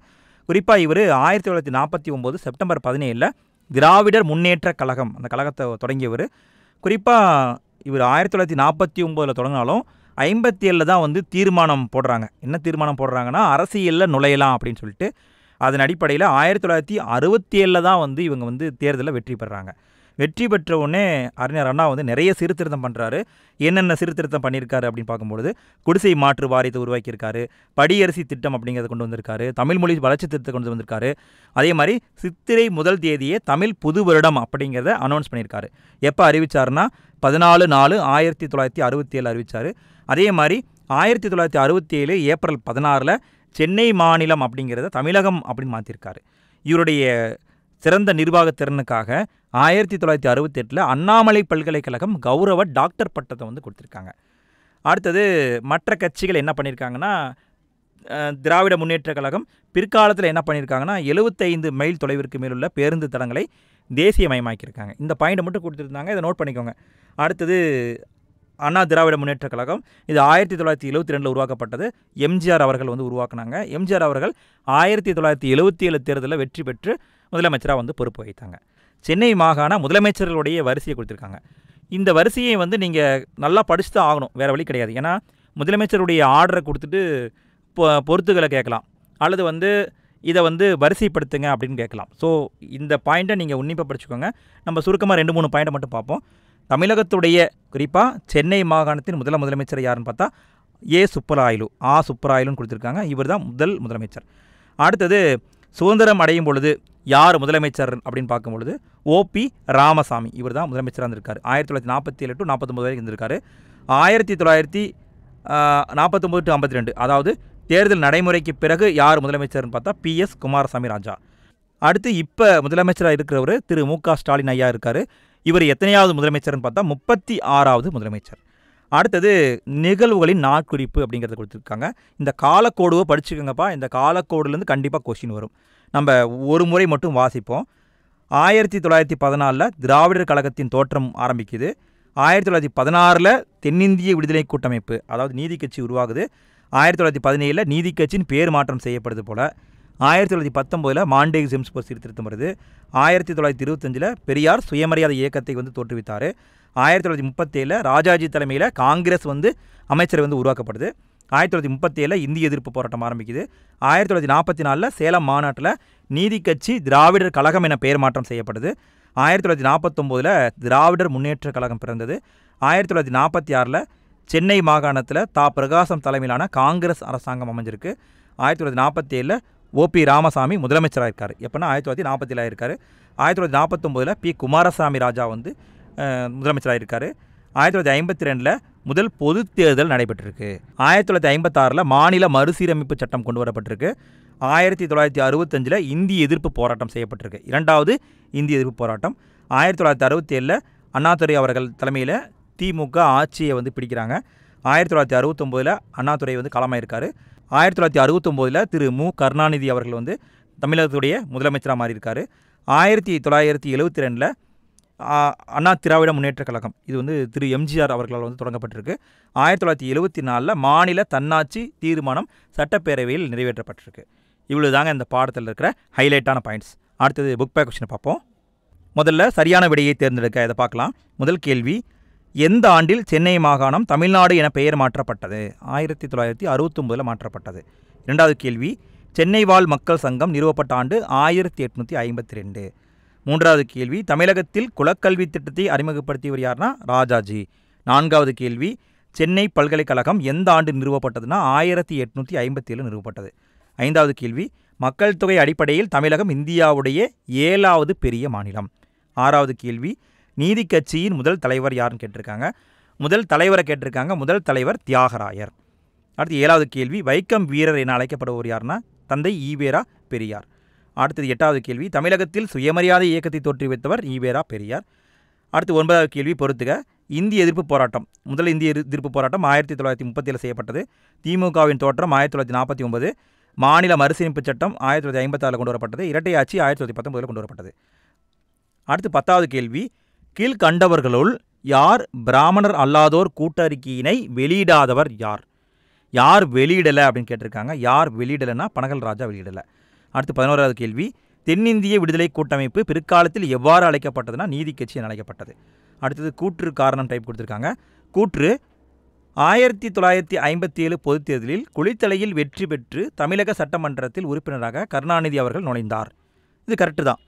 Speaker 1: குறிப்பாக இவர் ஆயிரத்தி தொள்ளாயிரத்தி நாற்பத்தி ஒம்பது செப்டம்பர் பதினேழில் திராவிடர் முன்னேற்ற கழகம் அந்த கழகத்தை தொடங்கியவர் குறிப்பாக இவர் ஆயிரத்தி தொள்ளாயிரத்தி நாற்பத்தி ஒம்போதில் தொடங்கினாலும் ஐம்பத்தி ஏழில் தான் வந்து தீர்மானம் போடுறாங்க என்ன தீர்மானம் போடுறாங்கன்னா அரசியலில் நுழையலாம் அப்படின்னு சொல்லிட்டு அதன் அடிப்படையில் ஆயிரத்தி தொள்ளாயிரத்தி அறுபத்தி ஏழில் தான் வந்து இவங்க வந்து தேர்தலில் வெற்றி பெறாங்க வெற்றி பெற்ற உடனே அறிஞர் அண்ணா வந்து நிறைய சீர்திருத்தம் பண்ணுறாரு என்னென்ன சீர்திருத்தம் பண்ணியிருக்காரு அப்படின்னு பார்க்கும்பொழுது குடிசை மாற்று வாரியத்தை உருவாக்கியிருக்காரு படியரசி திட்டம் அப்படிங்கிறத கொண்டு வந்திருக்காரு தமிழ் மொழி வளர்ச்சி திட்டத்தை கொண்டு வந்திருக்காரு அதே மாதிரி சித்திரை முதல் தேதியே தமிழ் புது வருடம் அப்படிங்கிறத அனௌன்ஸ் பண்ணியிருக்காரு எப்போ அறிவித்தார்னா பதினாலு நாலு ஆயிரத்தி தொள்ளாயிரத்தி அறுபத்தி ஏழு அறிவித்தார் அதே மாதிரி ஆயிரத்தி தொள்ளாயிரத்தி அறுபத்தி ஏழு ஏப்ரல் பதினாறில் சென்னை மாநிலம் அப்படிங்கிறத தமிழகம் அப்படின்னு மாற்றிருக்காரு இவருடைய சிறந்த நிர்வாகத்திறனுக்காக ஆயிரத்தி தொள்ளாயிரத்தி அறுபத்தெட்டில் அண்ணாமலை பல்கலைக்கழகம் கௌரவ டாக்டர் பட்டத்தை வந்து கொடுத்துருக்காங்க அடுத்தது மற்ற கட்சிகள் என்ன பண்ணியிருக்காங்கன்னா திராவிட முன்னேற்ற கழகம் பிற்காலத்தில் என்ன பண்ணியிருக்காங்கன்னா எழுபத்தைந்து மைல் தொலைவிற்கு மேலுள்ள பேருந்து தடங்களை தேசியமயமாக்கியிருக்காங்க இந்த பாயிண்ட் மட்டும் கொடுத்துருந்தாங்க இதை நோட் பண்ணிக்கோங்க அடுத்தது அண்ணா திராவிட முன்னேற்ற கழகம் இது ஆயிரத்தி தொள்ளாயிரத்தி எழுபத்தி ரெண்டில் உருவாக்கப்பட்டது எம்ஜிஆர் அவர்கள் வந்து உருவாக்குனாங்க எம்ஜிஆர் அவர்கள் ஆயிரத்தி தொள்ளாயிரத்தி எழுபத்தி ஏழு தேர்தலில் வெற்றி பெற்று முதலமைச்சராக வந்து பொறுப்பு வகித்தாங்க சென்னை மாகாண முதலமைச்சர்களுடைய வரிசையை கொடுத்துருக்காங்க இந்த வரிசையை வந்து நீங்கள் நல்லா படிச்சு தான் ஆகணும் வேறு வழி கிடையாது ஏன்னா முதலமைச்சருடைய ஆர்டரை கொடுத்துட்டு பொ பொறுத்துகளை கேட்கலாம் அல்லது வந்து இதை வந்து வரிசைப்படுத்துங்க அப்படின்னு கேட்கலாம் ஸோ இந்த பாயிண்ட்டை நீங்கள் உன்னிப்பாக படிச்சுக்கோங்க நம்ம சுருக்கமாக ரெண்டு மூணு பாயிண்ட்டை மட்டும் பார்ப்போம் தமிழகத்துடைய குறிப்பாக சென்னை மாகாணத்தின் முதல முதலமைச்சர் யாருன்னு பார்த்தா ஏ சுப்பராயலு ஆ சுப்பராயலுன்னு கொடுத்துருக்காங்க இவர் தான் முதல் முதலமைச்சர் அடுத்தது சுதந்திரம் அடையும் பொழுது யார் முதலமைச்சர் அப்படின்னு பார்க்கும்பொழுது ஓபி ராமசாமி இவர் தான் முதலமைச்சராக இருந்திருக்காரு ஆயிரத்தி தொள்ளாயிரத்தி நாற்பத்தி ஏழு டு நாற்பத்தொம்பது வரைக்கும் இருந்திருக்காரு ஆயிரத்தி தொள்ளாயிரத்தி நாற்பத்தொம்பது டு ஐம்பத்தி ரெண்டு அதாவது தேர்தல் நடைமுறைக்கு பிறகு யார் முதலமைச்சர்னு பார்த்தா பி எஸ் குமாரசாமி ராஜா அடுத்து இப்போ முதலமைச்சராக இருக்கிறவர் திரு மு க ஸ்டாலின் ஐயா இருக்கார் இவர் எத்தனையாவது முதலமைச்சர்னு பார்த்தா முப்பத்தி ஆறாவது முதலமைச்சர் அடுத்தது நிகழ்வுகளின் நாட்குறிப்பு அப்படிங்கிறத கொடுத்துருக்காங்க இந்த காலக்கோடுவை படிச்சுக்கோங்கப்பா இந்த காலக்கோடுலேருந்து கண்டிப்பாக கொஷின் வரும் நம்ம ஒரு முறை மட்டும் வாசிப்போம் ஆயிரத்தி தொள்ளாயிரத்தி பதினாலில் திராவிடர் கழகத்தின் தோற்றம் ஆரம்பிக்குது ஆயிரத்தி தொள்ளாயிரத்தி பதினாறில் தென்னிந்திய விடுதலை கூட்டமைப்பு அதாவது நீதி கட்சி உருவாகுது ஆயிரத்தி தொள்ளாயிரத்தி பதினேழில் நீதி கட்சியின் பேர் மாற்றம் செய்யப்படுது போல் ஆயிரத்தி தொள்ளாயிரத்தி பத்தொம்போதில் மாண்டே ஜிம்ஸ் போர் சீர்திருத்தம் வருது ஆயிரத்தி தொள்ளாயிரத்தி இருபத்தஞ்சில் பெரியார் சுயமரியாதை இயக்கத்தை வந்து தோற்றுவித்தார் ஆயிரத்தி தொள்ளாயிரத்தி முப்பத்தேழில் ராஜாஜி தலைமையில் காங்கிரஸ் வந்து அமைச்சர் வந்து உருவாக்கப்படுது ஆயிரத்தி தொள்ளாயிரத்தி முப்பத்தேழில் இந்திய எதிர்ப்பு போராட்டம் ஆரம்பிக்குது ஆயிரத்தி தொள்ளாயிரத்தி நாற்பத்தி நாலில் சேலம் மாநாட்டில் நீதி கட்சி திராவிடர் கழகம் என பெயர் மாற்றம் செய்யப்படுது ஆயிரத்தி தொள்ளாயிரத்தி நாற்பத்தொம்போதில் திராவிடர் முன்னேற்ற கழகம் பிறந்தது ஆயிரத்தி தொள்ளாயிரத்தி நாற்பத்தி ஆறில் சென்னை மாகாணத்தில் தா பிரகாசம் தலைமையிலான காங்கிரஸ் அரசாங்கம் அமைஞ்சிருக்கு ஆயிரத்தி தொள்ளாயிரத்தி நாற்பத்தி ஓபி ராமசாமி முதலமைச்சராக இருக்கார் எப்படின்னா ஆயிரத்தி தொள்ளாயிரத்தி நாற்பத்தி ஏழாக இருக்கார் ஆயிரத்தி தொள்ளாயிரத்தி நாற்பத்தொம்போதில் பி குமாரசாமி ராஜா வந்து முதலமைச்சராக இருக்கார் ஆயிரத்தி தொள்ளாயிரத்தி ஐம்பத்தி ரெண்டில் முதல் பொது தேர்தல் நடைபெற்றிருக்கு ஆயிரத்தி தொள்ளாயிரத்தி ஐம்பத்தாறில் மாநில மறுசீரமைப்பு சட்டம் கொண்டு வரப்பட்டிருக்கு ஆயிரத்தி தொள்ளாயிரத்தி அறுபத்தஞ்சில் இந்தி எதிர்ப்பு போராட்டம் செய்யப்பட்டிருக்கு இரண்டாவது இந்தி எதிர்ப்பு போராட்டம் ஆயிரத்தி தொள்ளாயிரத்தி அறுபத்தி ஏழில் அண்ணாதுரை அவர்கள் தலைமையில் திமுக ஆட்சியை வந்து பிடிக்கிறாங்க ஆயிரத்தி தொள்ளாயிரத்தி அறுபத்தொம்போதில் அண்ணாதுரை வந்து களமாயிருக்கார் ஆயிரத்தி தொள்ளாயிரத்தி அறுபத்தொம்போதில் திரு மு கருணாநிதி அவர்கள் வந்து தமிழகத்துடைய முதலமைச்சராக மாறியிருக்காரு ஆயிரத்தி தொள்ளாயிரத்தி எழுபத்தி ரெண்டில் அண்ணா திராவிட முன்னேற்ற கழகம் இது வந்து திரு எம்ஜிஆர் அவர்களால் வந்து தொடங்கப்பட்டிருக்கு ஆயிரத்தி தொள்ளாயிரத்தி எழுபத்தி நாலில் மாநில தன்னாட்சி தீர்மானம் சட்டப்பேரவையில் நிறைவேற்றப்பட்டிருக்கு இவ்வளவு தாங்க இந்த பாடத்தில் இருக்கிற ஹைலைட்டான பாயிண்ட்ஸ் அடுத்தது புக் பே கொஸ்டினை பார்ப்போம் முதல்ல சரியான விடையை தேர்ந்தெடுக்க இதை பார்க்கலாம் முதல் கேள்வி எந்த ஆண்டில் சென்னை மாகாணம் தமிழ்நாடு என பெயர் மாற்றப்பட்டது ஆயிரத்தி தொள்ளாயிரத்தி அறுபத்தொம்பதில் மாற்றப்பட்டது இரண்டாவது கேள்வி சென்னை வாழ் மக்கள் சங்கம் நிறுவப்பட்ட ஆண்டு ஆயிரத்தி எட்நூற்றி ஐம்பத்தி ரெண்டு மூன்றாவது கேள்வி தமிழகத்தில் குலக்கல்வி திட்டத்தை அறிமுகப்படுத்தியவர் யார்னா ராஜாஜி நான்காவது கேள்வி சென்னை பல்கலைக்கழகம் எந்த ஆண்டு நிறுவப்பட்டதுன்னா ஆயிரத்தி எட்நூற்றி ஐம்பத்தி ஏழு நிறுவப்பட்டது ஐந்தாவது கேள்வி மக்கள் தொகை அடிப்படையில் தமிழகம் இந்தியாவுடைய ஏழாவது பெரிய மாநிலம் ஆறாவது கேள்வி நீதி கட்சியின் முதல் தலைவர் யாருன்னு கேட்டிருக்காங்க முதல் தலைவரை கேட்டிருக்காங்க முதல் தலைவர் தியாகராயர் அடுத்து ஏழாவது கேள்வி வைக்கம் வீரர் என அழைக்கப்படுபவர் யாருன்னா தந்தை ஈவேரா பெரியார் அடுத்தது எட்டாவது கேள்வி தமிழகத்தில் சுயமரியாதை இயக்கத்தை தோற்றுவித்தவர் ஈவேரா பெரியார் அடுத்து ஒன்பதாவது கேள்வி பொறுத்துக இந்திய எதிர்ப்பு போராட்டம் முதல் இந்திய எதிர்ப்பு போராட்டம் ஆயிரத்தி தொள்ளாயிரத்தி முப்பத்தில் செய்யப்பட்டது திமுகவின் தோற்றம் ஆயிரத்தி தொள்ளாயிரத்தி நாற்பத்தி ஒன்பது மாநில மறுசீரமைப்பு சட்டம் ஆயிரத்தி தொள்ளாயிரத்தி ஐம்பத்தாறு கொண்டு வரப்பட்டது இரட்டை ஆட்சி ஆயிரத்தி தொள்ளாயிரத்தி கொண்டு வரப்பட்டது அடுத்து பத்தாவது கேள்வி கீழ்கண்டவர்களுள் யார் பிராமணர் அல்லாதோர் கூட்டறிக்கையினை வெளியிடாதவர் யார் யார் வெளியிடலை அப்படின்னு கேட்டிருக்காங்க யார் வெளியிடலைன்னா பனகல் ராஜா வெளியிடலை அடுத்து பதினோராவது கேள்வி தென்னிந்திய விடுதலை கூட்டமைப்பு பிற்காலத்தில் எவ்வாறு அழைக்கப்பட்டதுன்னா நீதி கட்சி அழைக்கப்பட்டது அடுத்தது கூற்று காரணம் டைப் கொடுத்துருக்காங்க கூற்று ஆயிரத்தி தொள்ளாயிரத்தி ஐம்பத்தி ஏழு பொதுத் தேர்தலில் குளித்தலையில் வெற்றி பெற்று தமிழக சட்டமன்றத்தில் உறுப்பினராக கருணாநிதி அவர்கள் நுழைந்தார் இது கரெக்டு தான்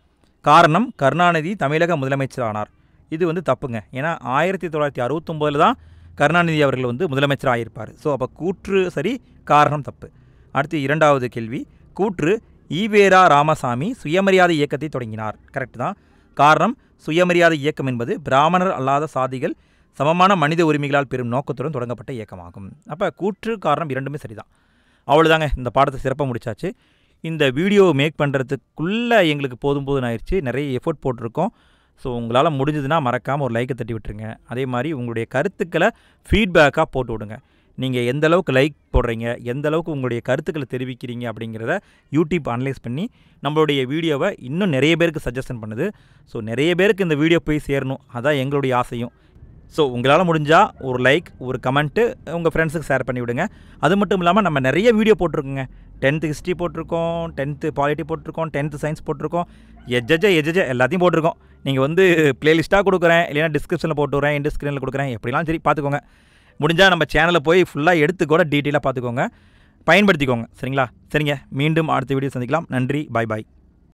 Speaker 1: காரணம் கருணாநிதி தமிழக முதலமைச்சரானார் இது வந்து தப்புங்க ஏன்னா ஆயிரத்தி தொள்ளாயிரத்தி அறுபத்தொம்போதில் தான் கருணாநிதி அவர்கள் வந்து முதலமைச்சராக இருப்பார் ஸோ அப்போ கூற்று சரி காரணம் தப்பு அடுத்து இரண்டாவது கேள்வி கூற்று ஈவேரா ராமசாமி சுயமரியாதை இயக்கத்தை தொடங்கினார் கரெக்ட் தான் காரணம் சுயமரியாதை இயக்கம் என்பது பிராமணர் அல்லாத சாதிகள் சமமான மனித உரிமைகளால் பெறும் நோக்கத்துடன் தொடங்கப்பட்ட இயக்கமாகும் அப்போ கூற்று காரணம் இரண்டுமே சரிதான் அவ்வளோதாங்க இந்த பாடத்தை சிறப்பாக முடிச்சாச்சு இந்த வீடியோ மேக் பண்ணுறதுக்குள்ளே எங்களுக்கு போதும் போதும் ஆயிடுச்சு நிறைய எஃபோர்ட் போட்டிருக்கோம் ஸோ உங்களால் முடிஞ்சதுன்னா மறக்காமல் ஒரு லைக்கை தட்டி விட்டுருங்க அதே மாதிரி உங்களுடைய கருத்துக்களை ஃபீட்பேக்காக போட்டு விடுங்க நீங்கள் எந்த அளவுக்கு லைக் போடுறீங்க எந்த அளவுக்கு உங்களுடைய கருத்துக்களை தெரிவிக்கிறீங்க அப்படிங்கிறத யூடியூப் அனலைஸ் பண்ணி நம்மளுடைய வீடியோவை இன்னும் நிறைய பேருக்கு சஜஷன் பண்ணுது ஸோ நிறைய பேருக்கு இந்த வீடியோ போய் சேரணும் அதான் எங்களுடைய ஆசையும் ஸோ உங்களால் முடிஞ்சால் ஒரு லைக் ஒரு கமெண்ட்டு உங்கள் ஃப்ரெண்ட்ஸுக்கு ஷேர் பண்ணி விடுங்க அது மட்டும் இல்லாமல் நம்ம நிறைய வீடியோ போட்டிருக்கோங்க டென்த்து ஹிஸ்ட்ரி போட்டிருக்கோம் டென்த்து பாலிட்டி போட்டிருக்கோம் டென்த்து சயின்ஸ் போட்டிருக்கோம் எஜஜ எஜ்ஜஜ எல்லாத்தையும் போட்டிருக்கோம் நீங்கள் வந்து ப்ளேலிஸ்ட்டாக கொடுக்குறேன் இல்லைனா டிஸ்கிரிப்ஷனில் போட்டுறேன் இண்ட் ஸ்க்ரீனில் கொடுக்குறேன் எப்படிலாம் சரி பார்த்துக்கோங்க முடிஞ்சால் நம்ம சேனலை போய் ஃபுல்லாக எடுத்து கூட டீட்டெயிலாக பார்த்துக்கோங்க பயன்படுத்திக்கோங்க சரிங்களா சரிங்க மீண்டும் அடுத்த வீடியோ சந்திக்கலாம் நன்றி பாய் பாய்